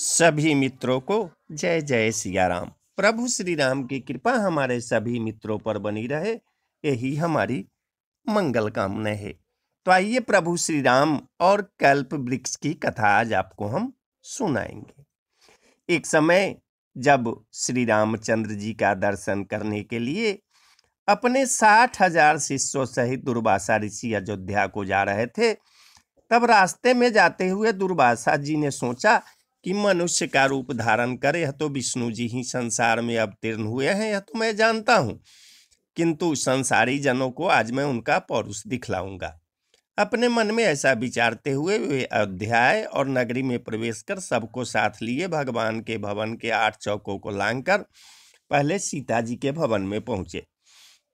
सभी मित्रों को जय जय सियाराम प्रभु श्री राम की कृपा हमारे सभी मित्रों पर बनी रहे यही हमारी मंगल कामना है तो आइए प्रभु श्री राम और कल्प वृक्ष की कथा आज आपको हम सुनाएंगे एक समय जब श्री रामचंद्र जी का दर्शन करने के लिए अपने साठ हजार शिष्यों सहित दुर्वासा ऋषि अयोध्या को जा रहे थे तब रास्ते में जाते हुए दुर्वासा जी ने सोचा कि मनुष्य का रूप धारण करे यह तो विष्णु जी ही संसार में अवतीर्ण हुए हैं यह तो मैं जानता हूँ किंतु संसारी जनों को आज मैं उनका पौरुष दिखलाऊंगा अपने मन में ऐसा विचारते हुए वे अध्याय और नगरी में प्रवेश कर सबको साथ लिए भगवान के भवन के आठ चौकों को लांग कर पहले सीता जी के भवन में पहुंचे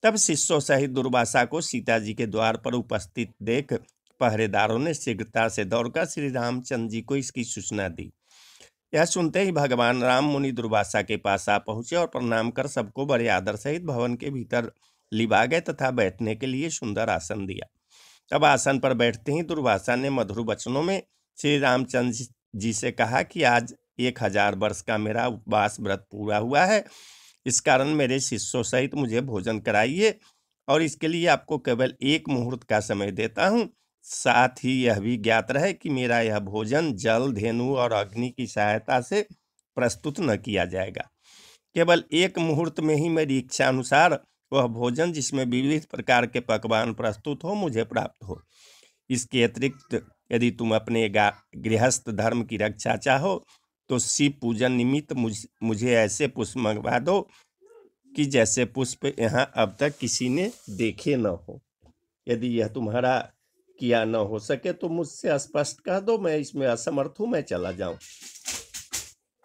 तब शिष्यों सहित दुर्वासा को सीता जी के द्वार पर उपस्थित देख पहरेदारों ने शीघ्रता से दौड़कर श्री रामचंद्र जी को इसकी सूचना दी यह सुनते ही भगवान राम मुनि दुर्वासा के पास आ पहुंचे और प्रणाम कर सबको बड़े आदर सहित भवन के भीतर लिबा गए तथा बैठने के लिए सुंदर आसन दिया तब आसन पर बैठते ही दुर्वासा ने मधुर वचनों में श्री रामचंद्र जी से कहा कि आज एक हजार वर्ष का मेरा उपवास व्रत पूरा हुआ है इस कारण मेरे शिष्यों सहित मुझे भोजन कराइए और इसके लिए आपको केवल एक मुहूर्त का समय देता हूँ साथ ही यह भी ज्ञात रहे कि मेरा यह भोजन जल धेनु और अग्नि की सहायता से प्रस्तुत न किया जाएगा केवल एक मुहूर्त में ही मेरी इच्छानुसार वह भोजन जिसमें विविध प्रकार के पकवान प्रस्तुत हो मुझे प्राप्त हो इसके अतिरिक्त यदि तुम अपने गृहस्थ धर्म की रक्षा चाहो तो शिव पूजन निमित्त मुझ मुझे ऐसे पुष्प मंगवा दो कि जैसे पुष्प यहाँ अब तक किसी ने देखे न हो यदि यह तुम्हारा किया न हो सके तो मुझसे स्पष्ट कह दो मैं इसमें असमर्थ हूँ मैं चला जाऊं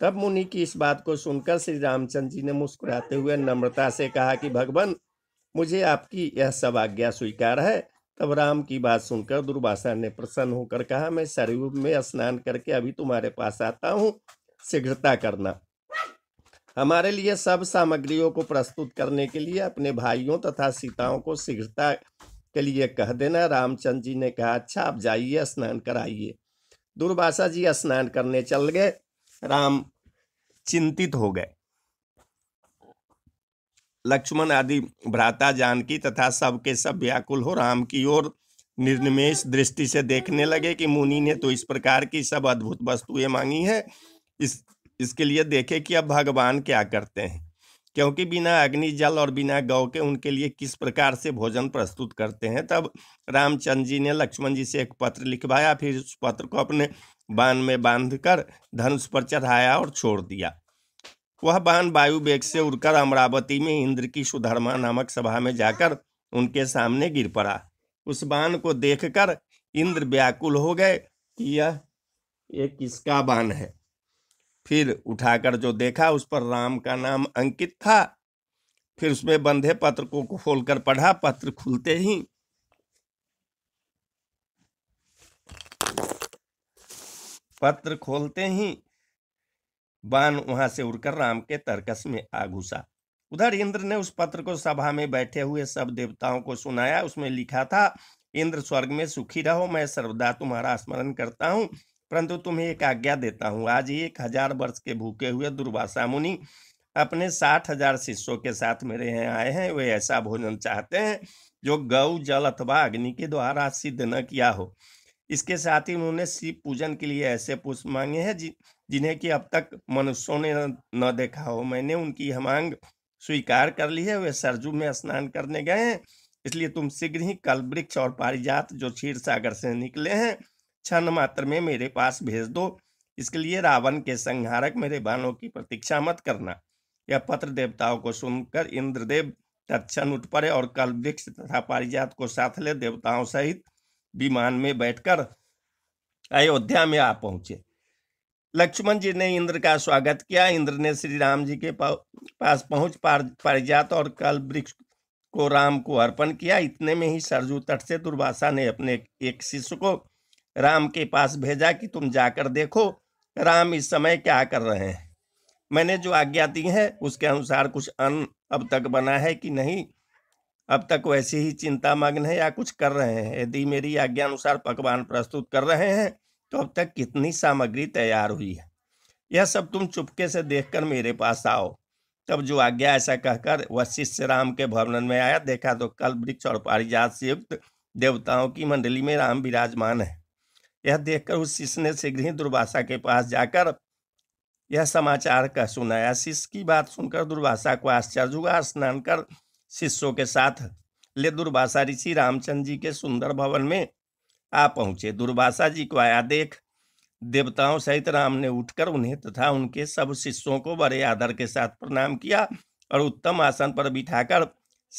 तब मुनि की इस बात को सुनकर श्री रामचंद्र जी ने मुस्कुराते हुए नम्रता से कहा कि भगवान मुझे आपकी यह सब आज्ञा स्वीकार है तब राम की बात सुनकर दुर्वासा ने प्रसन्न होकर कहा मैं सरयू में स्नान करके अभी तुम्हारे पास आता हूँ शीघ्रता करना हमारे लिए सब सामग्रियों को प्रस्तुत करने के लिए अपने भाइयों तथा सीताओं को शीघ्रता के लिए कह देना रामचंद्र जी ने कहा अच्छा आप जाइए स्नान कराइए दुर्वासा जी स्नान करने चल गए राम चिंतित हो गए लक्ष्मण आदि भ्राता जानकी तथा सबके सब व्याकुल हो राम की ओर निर्निमेश दृष्टि से देखने लगे कि मुनि ने तो इस प्रकार की सब अद्भुत वस्तुएं मांगी हैं इस इसके लिए देखे कि अब भगवान क्या करते हैं क्योंकि बिना अग्नि जल और बिना गौ के उनके लिए किस प्रकार से भोजन प्रस्तुत करते हैं तब रामचंद्र जी ने लक्ष्मण जी से एक पत्र लिखवाया फिर उस पत्र को अपने बाण में बांधकर धनुष पर चढ़ाया और छोड़ दिया वह बाण वायु बेग से उड़कर अमरावती में इंद्र की सुधर्मा नामक सभा में जाकर उनके सामने गिर पड़ा उस बाण को देखकर इंद्र व्याकुल हो गए कि यह एक किसका बाण है फिर उठाकर जो देखा उस पर राम का नाम अंकित था फिर उसमें बंधे पत्र को खोलकर पढ़ा पत्र खुलते ही पत्र खोलते ही बाण वहां से उड़कर राम के तरकस में आ घुसा उधर इंद्र ने उस पत्र को सभा में बैठे हुए सब देवताओं को सुनाया उसमें लिखा था इंद्र स्वर्ग में सुखी रहो मैं सर्वदा तुम्हारा स्मरण करता हूँ परंतु तुम्हें एक आज्ञा देता हूँ आज ही एक हजार वर्ष के भूखे हुए दुर्वासा मुनि अपने साठ हजार शिष्यों के साथ मेरे यहाँ आए हैं वे ऐसा भोजन चाहते हैं जो गौ जल अथवा अग्नि के द्वारा सिद्ध न किया हो इसके साथ ही उन्होंने शिव पूजन के लिए ऐसे पुष्प मांगे हैं जि, जिन्हें कि अब तक मनुष्यों ने न देखा हो मैंने उनकी मांग स्वीकार कर ली है वे सरजू में स्नान करने गए हैं इसलिए तुम शीघ्र ही कल वृक्ष और पारिजात जो क्षीर सागर से निकले हैं क्षण मात्र में मेरे पास भेज दो इसके लिए रावण के संहारक मेरे बाणों की प्रतीक्षा मत करना यह पत्र देवताओं को सुनकर इंद्रदेव तत्न उठ पड़े और कल वृक्ष तथा पारिजात को साथ ले देवताओं सहित विमान में बैठकर अयोध्या में आ पहुंचे लक्ष्मण जी ने इंद्र का स्वागत किया इंद्र ने श्री राम जी के पास पहुंच पारिजात और कल वृक्ष को राम को अर्पण किया इतने में ही सरजू तट से दुर्वासा ने अपने एक शिष्य को राम के पास भेजा कि तुम जाकर देखो राम इस समय क्या कर रहे हैं मैंने जो आज्ञा दी है उसके अनुसार कुछ अन्न अब तक बना है कि नहीं अब तक वैसे ही चिंता मग्न है या कुछ कर रहे हैं यदि मेरी आज्ञा अनुसार पकवान प्रस्तुत कर रहे हैं तो अब तक कितनी सामग्री तैयार हुई है यह सब तुम चुपके से देखकर मेरे पास आओ तब जो आज्ञा ऐसा कहकर वह शिष्य राम के भवन में आया देखा तो कल वृक्ष और पारिजात से युक्त देवताओं की मंडली में राम विराजमान है यह देखकर उस शिष्य ने शीघ्र ही दुर्भाषा के पास जाकर यह समाचार कह सुनाया शिष्य की बात सुनकर दुर्भाषा को आश्चर्य हुआ स्नान कर शिष्यों के साथ ले दुर्भाषा ऋषि रामचंद्र जी के सुंदर भवन में आ पहुंचे दुर्भाषा जी को आया देख देवताओं सहित राम ने उठकर उन्हें तथा उनके सब शिष्यों को बड़े आदर के साथ प्रणाम किया और उत्तम आसन पर बिठाकर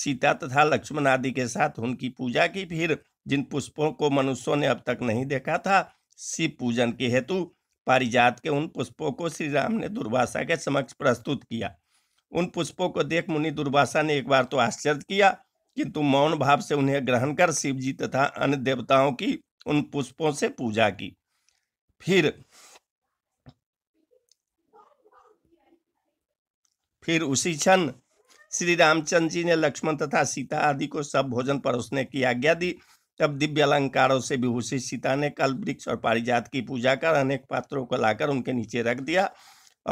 सीता तथा लक्ष्मण आदि के साथ उनकी पूजा की फिर जिन पुष्पों को मनुष्यों ने अब तक नहीं देखा था शिव पूजन के हेतु पारिजात के उन पुष्पों को श्री राम ने दुर्वासा के समक्ष प्रस्तुत किया उन पुष्पों को देख मुनि दुर्वासा ने एक बार तो आश्चर्य किया किंतु मौन भाव से उन्हें ग्रहण कर शिव जी तथा अन्य देवताओं की उन पुष्पों से पूजा की फिर फिर उसी क्षण श्री रामचंद्र जी ने लक्ष्मण तथा सीता आदि को सब भोजन परोसने की आज्ञा दी तब दिव्य अलंकारों से विभूषित सीता ने कल वृक्ष और पारिजात की पूजा कर अनेक पात्रों को लाकर उनके नीचे रख दिया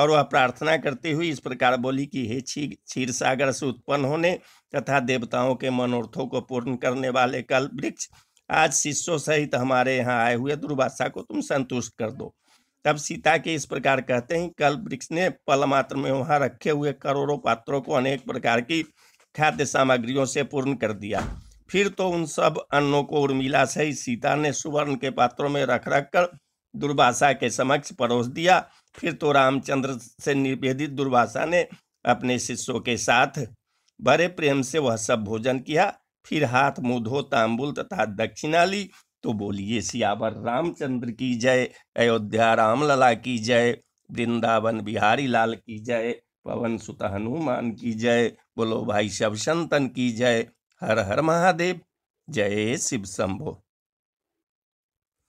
और वह प्रार्थना करते हुए इस प्रकार बोली कि हे क्षीर सागर से उत्पन्न होने तथा देवताओं के मनोरथों को पूर्ण करने वाले कल वृक्ष आज शिष्यों सहित हमारे यहाँ आए हुए दुर्वासा को तुम संतुष्ट कर दो तब सीता के इस प्रकार कहते हैं कल वृक्ष ने पल मात्र में वहाँ रखे हुए करोड़ों पात्रों को अनेक प्रकार की खाद्य सामग्रियों से पूर्ण कर दिया फिर तो उन सब अन्नों को उर्मिला सहित सीता ने सुवर्ण के पात्रों में रख रख कर दुर्भाषा के समक्ष परोस दिया फिर तो रामचंद्र से निवेदित दुर्भाषा ने अपने शिष्यों के साथ बड़े प्रेम से वह सब भोजन किया फिर हाथ मुँह धो तांबुल तथा दक्षिणा ली तो बोलिए सियावर रामचंद्र की जय अयोध्या रामलला की जय वृंदावन बिहारी लाल की जय पवन सुत हनुमान की जय बोलो भाई शब संतन की जय हर हर महादेव जय शिव शंभो